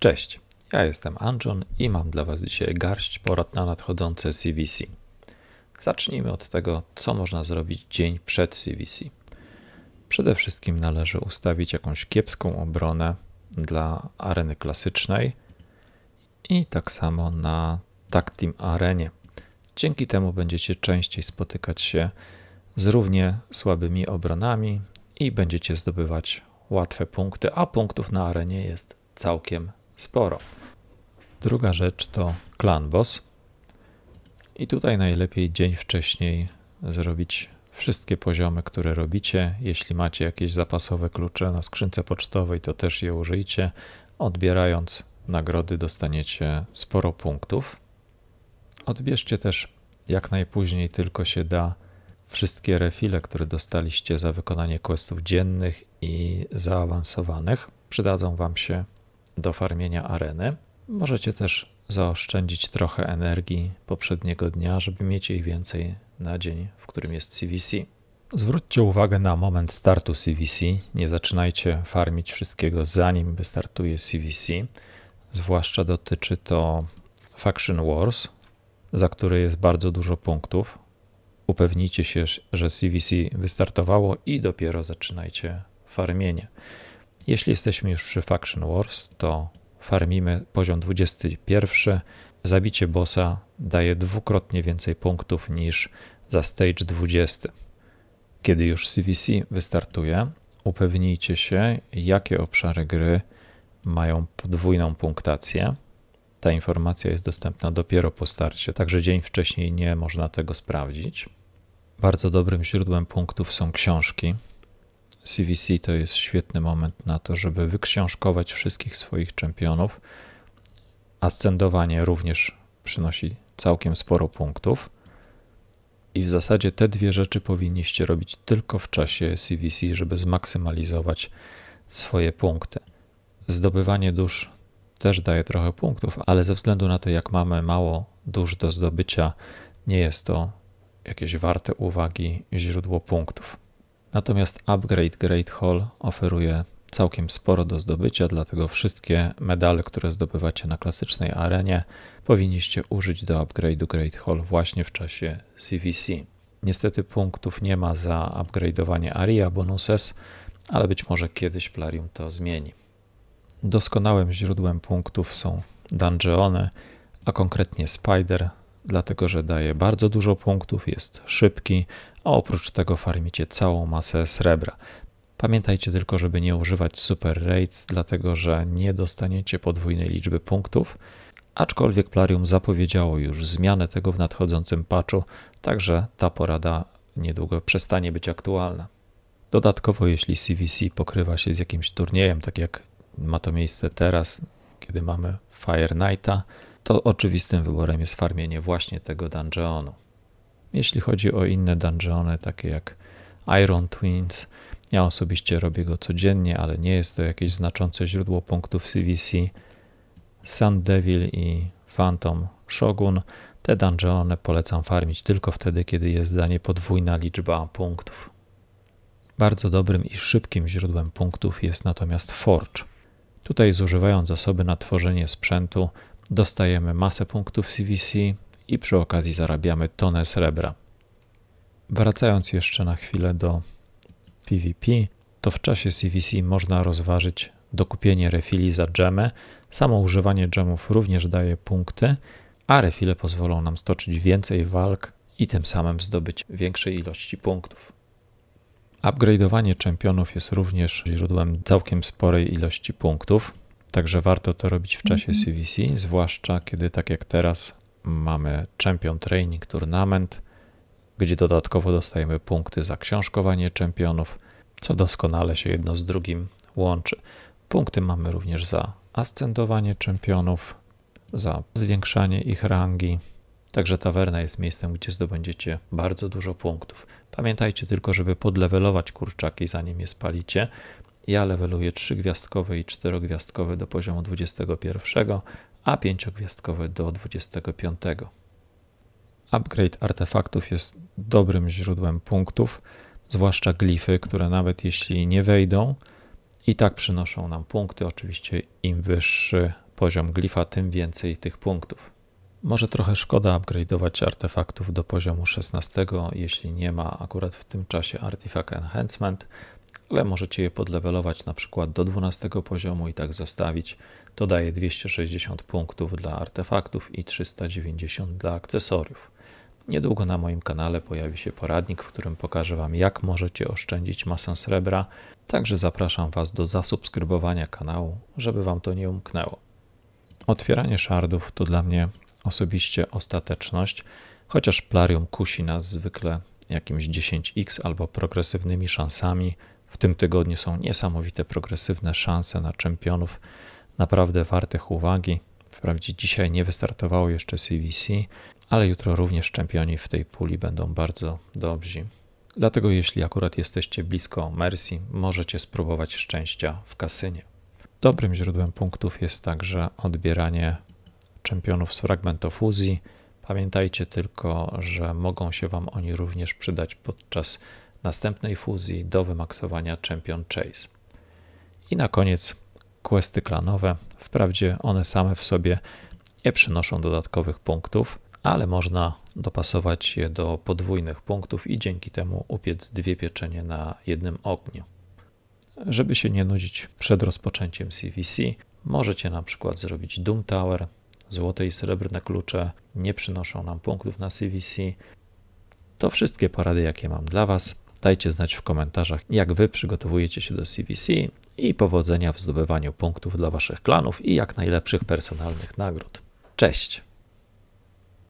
Cześć, ja jestem Anjon i mam dla Was dzisiaj garść porad na nadchodzące CVC. Zacznijmy od tego, co można zrobić dzień przed CVC. Przede wszystkim należy ustawić jakąś kiepską obronę dla areny klasycznej i tak samo na Tag Team Arenie. Dzięki temu będziecie częściej spotykać się z równie słabymi obronami i będziecie zdobywać łatwe punkty, a punktów na arenie jest całkiem sporo. Druga rzecz to clan boss. I tutaj najlepiej dzień wcześniej zrobić wszystkie poziomy, które robicie. Jeśli macie jakieś zapasowe klucze na skrzynce pocztowej, to też je użyjcie. Odbierając nagrody dostaniecie sporo punktów. Odbierzcie też jak najpóźniej tylko się da wszystkie refile, które dostaliście za wykonanie questów dziennych i zaawansowanych. Przydadzą Wam się do farmienia areny. Możecie też zaoszczędzić trochę energii poprzedniego dnia, żeby mieć jej więcej na dzień, w którym jest CVC. Zwróćcie uwagę na moment startu CVC. Nie zaczynajcie farmić wszystkiego zanim wystartuje CVC. Zwłaszcza dotyczy to Faction Wars, za który jest bardzo dużo punktów. Upewnijcie się, że CVC wystartowało i dopiero zaczynajcie farmienie. Jeśli jesteśmy już przy Faction Wars, to farmimy poziom 21. Zabicie bossa daje dwukrotnie więcej punktów niż za stage 20. Kiedy już CVC wystartuje, upewnijcie się, jakie obszary gry mają podwójną punktację. Ta informacja jest dostępna dopiero po starcie, także dzień wcześniej nie można tego sprawdzić. Bardzo dobrym źródłem punktów są książki. CVC to jest świetny moment na to, żeby wyksiążkować wszystkich swoich czempionów. Ascendowanie również przynosi całkiem sporo punktów. I w zasadzie te dwie rzeczy powinniście robić tylko w czasie CVC, żeby zmaksymalizować swoje punkty. Zdobywanie dusz też daje trochę punktów, ale ze względu na to, jak mamy mało dusz do zdobycia, nie jest to jakieś warte uwagi źródło punktów. Natomiast upgrade Great Hall oferuje całkiem sporo do zdobycia, dlatego wszystkie medale, które zdobywacie na klasycznej arenie, powinniście użyć do upgrade'u Great Hall właśnie w czasie CVC. Niestety punktów nie ma za upgrade'owanie aria bonuses, ale być może kiedyś Plarium to zmieni. Doskonałym źródłem punktów są dungeony, a konkretnie Spider, dlatego że daje bardzo dużo punktów, jest szybki, a oprócz tego farmicie całą masę srebra. Pamiętajcie tylko, żeby nie używać Super Raids, dlatego że nie dostaniecie podwójnej liczby punktów, aczkolwiek Plarium zapowiedziało już zmianę tego w nadchodzącym patchu, także ta porada niedługo przestanie być aktualna. Dodatkowo, jeśli CVC pokrywa się z jakimś turniejem, tak jak ma to miejsce teraz, kiedy mamy Fire Knighta, to oczywistym wyborem jest farmienie właśnie tego dungeonu. Jeśli chodzi o inne dungeony, takie jak Iron Twins, ja osobiście robię go codziennie, ale nie jest to jakieś znaczące źródło punktów CVC. Sun Devil i Phantom Shogun, te dungeony polecam farmić tylko wtedy, kiedy jest za nie podwójna liczba punktów. Bardzo dobrym i szybkim źródłem punktów jest natomiast Forge. Tutaj zużywając zasoby na tworzenie sprzętu dostajemy masę punktów CVC i przy okazji zarabiamy tonę srebra. Wracając jeszcze na chwilę do PvP, to w czasie CVC można rozważyć dokupienie refili za dżemę. Samo używanie dżemów również daje punkty, a refile pozwolą nam stoczyć więcej walk i tym samym zdobyć większej ilości punktów. Upgrade'owanie czempionów jest również źródłem całkiem sporej ilości punktów. Także warto to robić w czasie CVC, mm -hmm. zwłaszcza kiedy, tak jak teraz, mamy Champion Training Tournament, gdzie dodatkowo dostajemy punkty za książkowanie czempionów, co doskonale się jedno z drugim łączy. Punkty mamy również za ascendowanie czempionów, za zwiększanie ich rangi. Także tawerna jest miejscem, gdzie zdobędziecie bardzo dużo punktów. Pamiętajcie tylko, żeby podlewelować kurczaki, zanim je spalicie, ja leveluję 3-gwiazdkowe i 4-gwiazdkowe do poziomu 21, a 5-gwiazdkowe do 25. Upgrade artefaktów jest dobrym źródłem punktów, zwłaszcza glify, które nawet jeśli nie wejdą, i tak przynoszą nam punkty. Oczywiście im wyższy poziom glifa, tym więcej tych punktów. Może trochę szkoda upgrade'ować artefaktów do poziomu 16, jeśli nie ma akurat w tym czasie Artifact Enhancement, ale możecie je podlewelować na przykład do 12 poziomu i tak zostawić. To daje 260 punktów dla artefaktów i 390 dla akcesoriów. Niedługo na moim kanale pojawi się poradnik, w którym pokażę Wam, jak możecie oszczędzić masę srebra. Także zapraszam Was do zasubskrybowania kanału, żeby Wam to nie umknęło. Otwieranie szardów to dla mnie osobiście ostateczność, chociaż Plarium kusi nas zwykle jakimś 10x albo progresywnymi szansami, w tym tygodniu są niesamowite progresywne szanse na czempionów, naprawdę wartych uwagi. Wprawdzie dzisiaj nie wystartowało jeszcze CVC, ale jutro również czempioni w tej puli będą bardzo dobrzy. Dlatego jeśli akurat jesteście blisko Mercy, możecie spróbować szczęścia w kasynie. Dobrym źródłem punktów jest także odbieranie czempionów z fragmentofuzji. Pamiętajcie tylko, że mogą się Wam oni również przydać podczas następnej fuzji do wymaksowania Champion Chase. I na koniec questy klanowe. Wprawdzie one same w sobie nie przynoszą dodatkowych punktów, ale można dopasować je do podwójnych punktów i dzięki temu upiec dwie pieczenie na jednym ogniu. Żeby się nie nudzić przed rozpoczęciem CVC, możecie na przykład zrobić Doom Tower. Złote i srebrne klucze nie przynoszą nam punktów na CVC. To wszystkie porady, jakie mam dla Was. Dajcie znać w komentarzach, jak Wy przygotowujecie się do CVC i powodzenia w zdobywaniu punktów dla Waszych klanów i jak najlepszych personalnych nagród. Cześć!